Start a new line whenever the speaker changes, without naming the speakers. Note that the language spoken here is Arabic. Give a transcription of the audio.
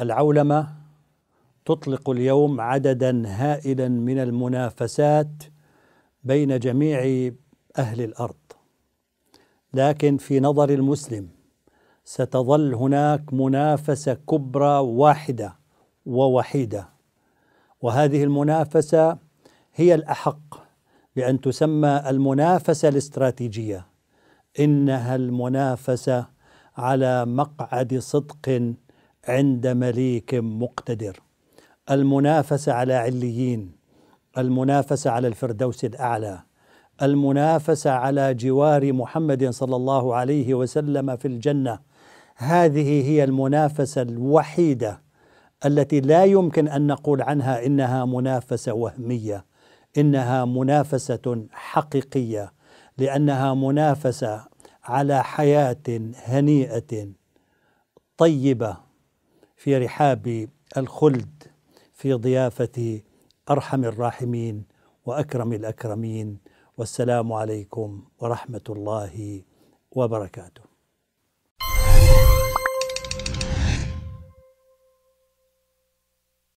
العولمة تطلق اليوم عددا هائلا من المنافسات بين جميع أهل الأرض لكن في نظر المسلم ستظل هناك منافسة كبرى واحدة ووحيدة وهذه المنافسة هي الأحق بأن تسمى المنافسة الاستراتيجية إنها المنافسة على مقعد صدق عند مليك مقتدر المنافسه على عليين المنافسه على الفردوس الاعلى المنافسه على جوار محمد صلى الله عليه وسلم في الجنه هذه هي المنافسه الوحيده التي لا يمكن ان نقول عنها انها منافسه وهميه انها منافسه حقيقيه لانها منافسه على حياه هنيئه طيبه في رحاب الخلد في ضيافة أرحم الراحمين وأكرم الأكرمين والسلام عليكم ورحمة الله وبركاته